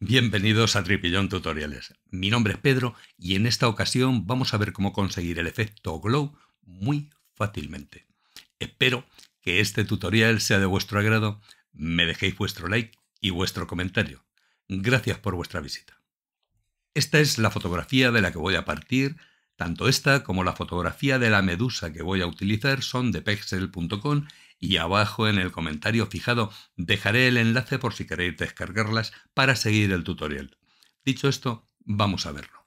Bienvenidos a Tripillón Tutoriales. Mi nombre es Pedro y en esta ocasión vamos a ver cómo conseguir el efecto glow muy fácilmente. Espero que este tutorial sea de vuestro agrado, me dejéis vuestro like y vuestro comentario. Gracias por vuestra visita. Esta es la fotografía de la que voy a partir tanto esta como la fotografía de la medusa que voy a utilizar son de pexel.com y abajo en el comentario fijado dejaré el enlace por si queréis descargarlas para seguir el tutorial. Dicho esto, vamos a verlo.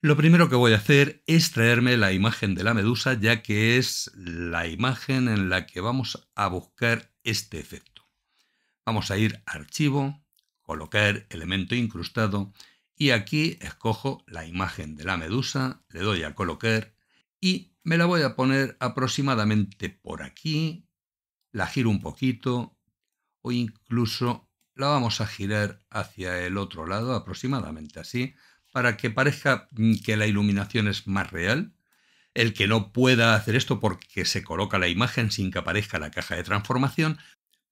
Lo primero que voy a hacer es traerme la imagen de la medusa ya que es la imagen en la que vamos a buscar este efecto. Vamos a ir a archivo, colocar elemento incrustado y aquí escojo la imagen de la medusa, le doy a colocar y me la voy a poner aproximadamente por aquí, la giro un poquito o incluso la vamos a girar hacia el otro lado aproximadamente así para que parezca mm, que la iluminación es más real. El que no pueda hacer esto porque se coloca la imagen sin que aparezca la caja de transformación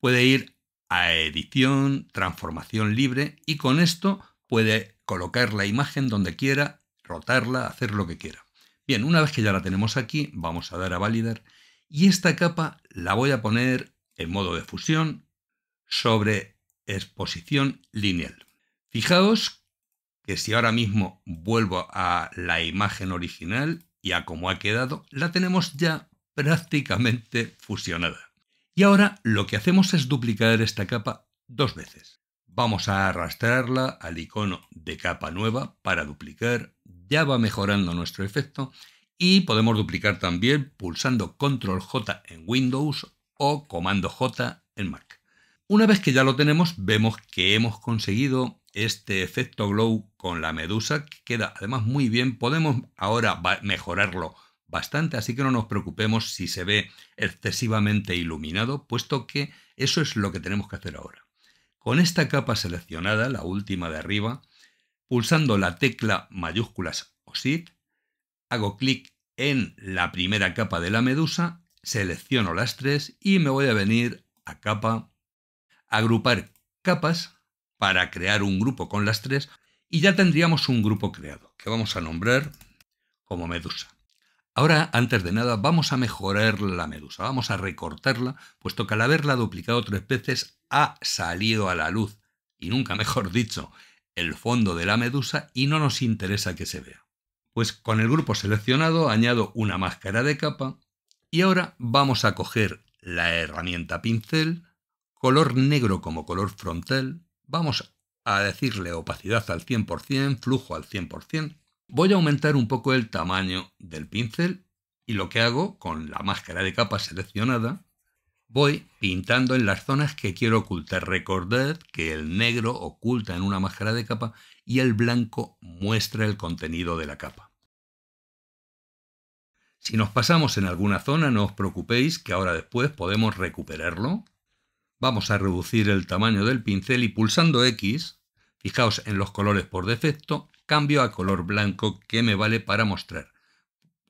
puede ir a edición, transformación libre y con esto puede colocar la imagen donde quiera, rotarla, hacer lo que quiera. Bien, una vez que ya la tenemos aquí, vamos a dar a validar y esta capa la voy a poner en modo de fusión sobre exposición lineal. Fijaos que si ahora mismo vuelvo a la imagen original y a cómo ha quedado, la tenemos ya prácticamente fusionada. Y ahora lo que hacemos es duplicar esta capa dos veces. Vamos a arrastrarla al icono de capa nueva para duplicar. Ya va mejorando nuestro efecto y podemos duplicar también pulsando Control J en Windows o Comando J en Mac. Una vez que ya lo tenemos, vemos que hemos conseguido este efecto glow con la medusa, que queda además muy bien. Podemos ahora mejorarlo bastante, así que no nos preocupemos si se ve excesivamente iluminado, puesto que eso es lo que tenemos que hacer ahora. Con esta capa seleccionada, la última de arriba, pulsando la tecla mayúsculas o Shift, hago clic en la primera capa de la medusa, selecciono las tres y me voy a venir a capa, agrupar capas para crear un grupo con las tres y ya tendríamos un grupo creado que vamos a nombrar como medusa. Ahora, antes de nada, vamos a mejorar la medusa, vamos a recortarla, puesto que al haberla duplicado tres veces ha salido a la luz, y nunca mejor dicho, el fondo de la medusa y no nos interesa que se vea. Pues con el grupo seleccionado añado una máscara de capa y ahora vamos a coger la herramienta pincel, color negro como color frontal, vamos a decirle opacidad al 100%, flujo al 100%, voy a aumentar un poco el tamaño del pincel y lo que hago con la máscara de capa seleccionada, voy pintando en las zonas que quiero ocultar. Recordad que el negro oculta en una máscara de capa y el blanco muestra el contenido de la capa. Si nos pasamos en alguna zona, no os preocupéis que ahora después podemos recuperarlo. Vamos a reducir el tamaño del pincel y pulsando X, fijaos en los colores por defecto, cambio a color blanco que me vale para mostrar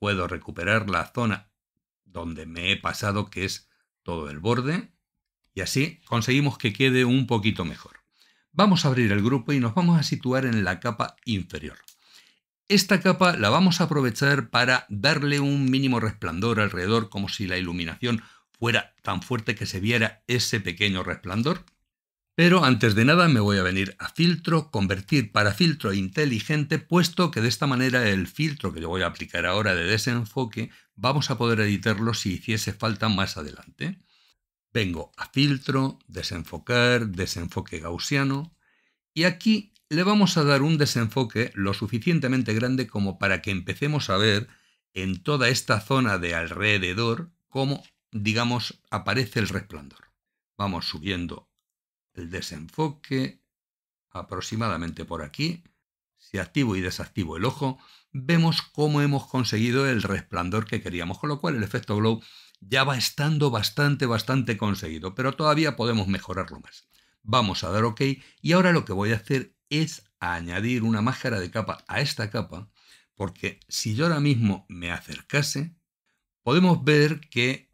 puedo recuperar la zona donde me he pasado, que es todo el borde, y así conseguimos que quede un poquito mejor. Vamos a abrir el grupo y nos vamos a situar en la capa inferior. Esta capa la vamos a aprovechar para darle un mínimo resplandor alrededor, como si la iluminación fuera tan fuerte que se viera ese pequeño resplandor. Pero antes de nada me voy a venir a filtro, convertir para filtro inteligente, puesto que de esta manera el filtro que yo voy a aplicar ahora de desenfoque vamos a poder editarlo si hiciese falta más adelante. Vengo a filtro, desenfocar, desenfoque gaussiano y aquí le vamos a dar un desenfoque lo suficientemente grande como para que empecemos a ver en toda esta zona de alrededor cómo, digamos, aparece el resplandor. Vamos subiendo desenfoque, aproximadamente por aquí, si activo y desactivo el ojo, vemos cómo hemos conseguido el resplandor que queríamos, con lo cual el efecto glow ya va estando bastante, bastante conseguido, pero todavía podemos mejorarlo más. Vamos a dar OK y ahora lo que voy a hacer es añadir una máscara de capa a esta capa, porque si yo ahora mismo me acercase, podemos ver que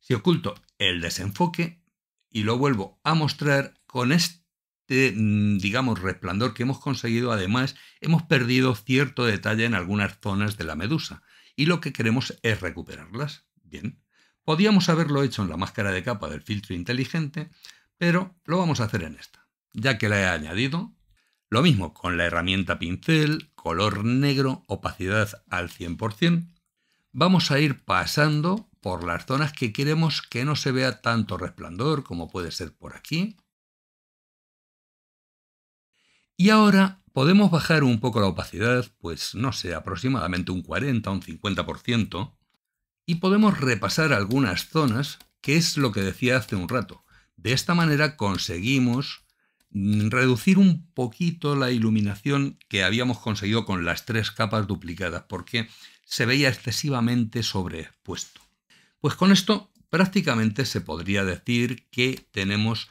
si oculto el desenfoque, y lo vuelvo a mostrar con este, mm, digamos, resplandor que hemos conseguido. Además, hemos perdido cierto detalle en algunas zonas de la medusa y lo que queremos es recuperarlas. Bien, podíamos haberlo hecho en la máscara de capa del filtro inteligente, pero lo vamos a hacer en esta, ya que la he añadido. Lo mismo con la herramienta pincel, color negro, opacidad al 100%. Vamos a ir pasando por las zonas que queremos que no se vea tanto resplandor como puede ser por aquí. Y ahora podemos bajar un poco la opacidad, pues no sé, aproximadamente un 40, un 50%, y podemos repasar algunas zonas, que es lo que decía hace un rato. De esta manera conseguimos mm, reducir un poquito la iluminación que habíamos conseguido con las tres capas duplicadas, porque se veía excesivamente sobreexpuesto. Pues con esto prácticamente se podría decir que tenemos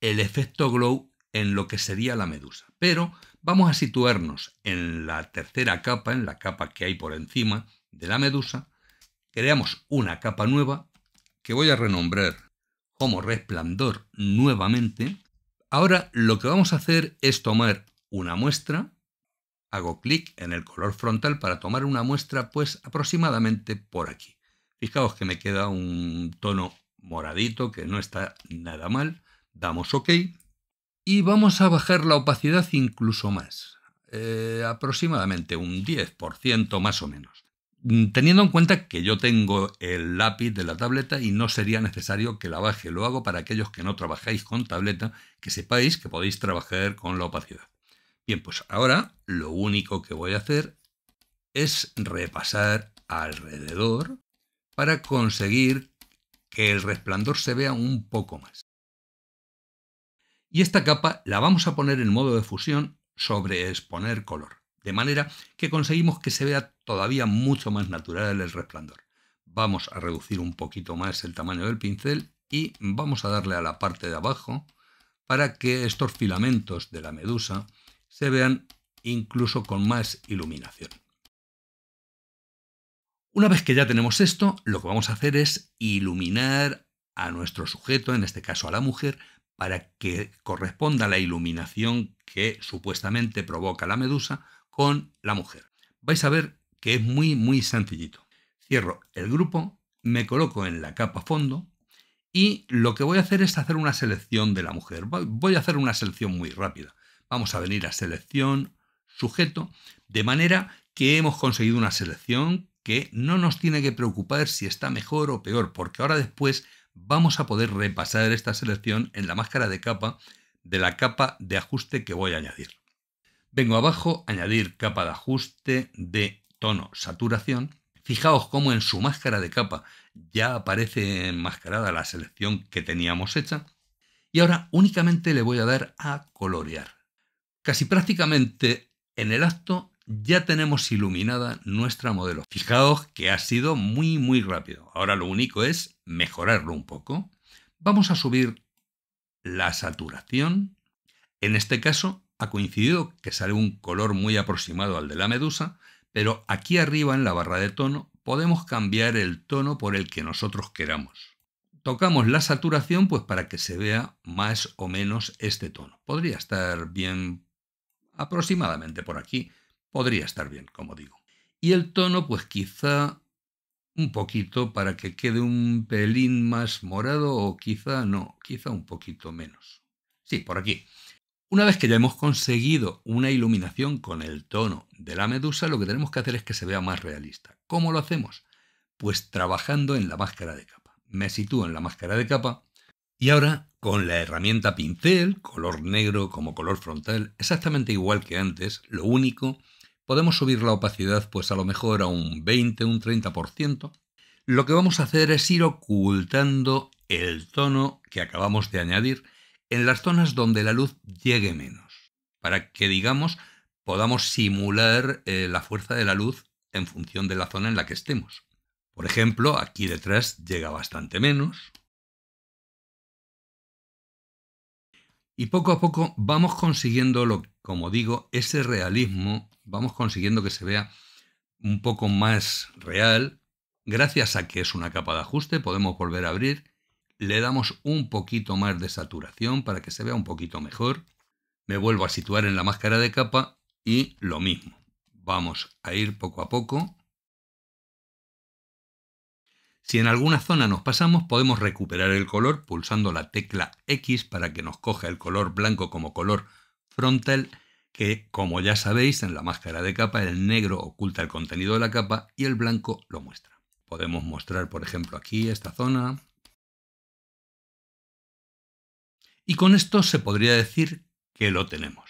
el efecto glow en lo que sería la medusa. Pero vamos a situarnos en la tercera capa, en la capa que hay por encima de la medusa. Creamos una capa nueva que voy a renombrar como resplandor nuevamente. Ahora lo que vamos a hacer es tomar una muestra. Hago clic en el color frontal para tomar una muestra pues aproximadamente por aquí. Fijaos que me queda un tono moradito que no está nada mal. Damos OK y vamos a bajar la opacidad incluso más, eh, aproximadamente un 10% más o menos. Mm, teniendo en cuenta que yo tengo el lápiz de la tableta y no sería necesario que la baje, lo hago para aquellos que no trabajáis con tableta, que sepáis que podéis trabajar con la opacidad. Bien, pues ahora lo único que voy a hacer es repasar alrededor para conseguir que el resplandor se vea un poco más. Y esta capa la vamos a poner en modo de fusión sobre exponer color, de manera que conseguimos que se vea todavía mucho más natural el resplandor. Vamos a reducir un poquito más el tamaño del pincel y vamos a darle a la parte de abajo para que estos filamentos de la medusa se vean incluso con más iluminación. Una vez que ya tenemos esto, lo que vamos a hacer es iluminar a nuestro sujeto, en este caso a la mujer, para que corresponda la iluminación que supuestamente provoca la medusa con la mujer. Vais a ver que es muy, muy sencillito. Cierro el grupo, me coloco en la capa fondo y lo que voy a hacer es hacer una selección de la mujer. Voy a hacer una selección muy rápida. Vamos a venir a selección, sujeto, de manera que hemos conseguido una selección que no nos tiene que preocupar si está mejor o peor, porque ahora después vamos a poder repasar esta selección en la máscara de capa de la capa de ajuste que voy a añadir. Vengo abajo, añadir capa de ajuste de tono saturación. Fijaos cómo en su máscara de capa ya aparece enmascarada la selección que teníamos hecha. Y ahora únicamente le voy a dar a colorear. Casi prácticamente en el acto ya tenemos iluminada nuestra modelo. Fijaos que ha sido muy, muy rápido. Ahora lo único es mejorarlo un poco. Vamos a subir la saturación. En este caso ha coincidido que sale un color muy aproximado al de la medusa, pero aquí arriba en la barra de tono podemos cambiar el tono por el que nosotros queramos. Tocamos la saturación pues para que se vea más o menos este tono. Podría estar bien aproximadamente por aquí, Podría estar bien, como digo. Y el tono, pues quizá un poquito para que quede un pelín más morado o quizá no, quizá un poquito menos. Sí, por aquí. Una vez que ya hemos conseguido una iluminación con el tono de la medusa, lo que tenemos que hacer es que se vea más realista. ¿Cómo lo hacemos? Pues trabajando en la máscara de capa. Me sitúo en la máscara de capa y ahora con la herramienta pincel, color negro como color frontal, exactamente igual que antes, lo único podemos subir la opacidad pues a lo mejor a un 20, un 30%. Lo que vamos a hacer es ir ocultando el tono que acabamos de añadir en las zonas donde la luz llegue menos, para que digamos podamos simular eh, la fuerza de la luz en función de la zona en la que estemos. Por ejemplo, aquí detrás llega bastante menos, Y poco a poco vamos consiguiendo, lo, como digo, ese realismo, vamos consiguiendo que se vea un poco más real. Gracias a que es una capa de ajuste, podemos volver a abrir. Le damos un poquito más de saturación para que se vea un poquito mejor. Me vuelvo a situar en la máscara de capa y lo mismo. Vamos a ir poco a poco si en alguna zona nos pasamos, podemos recuperar el color pulsando la tecla X para que nos coja el color blanco como color frontal, que como ya sabéis en la máscara de capa el negro oculta el contenido de la capa y el blanco lo muestra. Podemos mostrar por ejemplo aquí esta zona. Y con esto se podría decir que lo tenemos.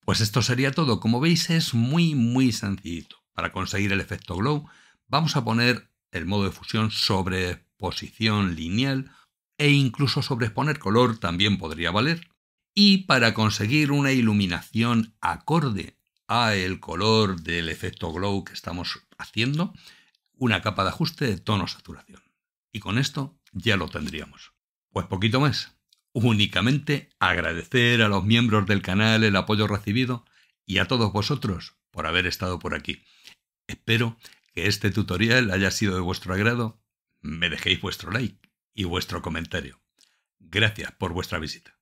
Pues esto sería todo. Como veis es muy muy sencillito. Para conseguir el efecto glow vamos a poner el modo de fusión sobre exposición lineal e incluso exponer color también podría valer. Y para conseguir una iluminación acorde a el color del efecto glow que estamos haciendo, una capa de ajuste de tono saturación. Y con esto ya lo tendríamos. Pues poquito más. Únicamente agradecer a los miembros del canal el apoyo recibido y a todos vosotros por haber estado por aquí. Espero que este tutorial haya sido de vuestro agrado, me dejéis vuestro like y vuestro comentario. Gracias por vuestra visita.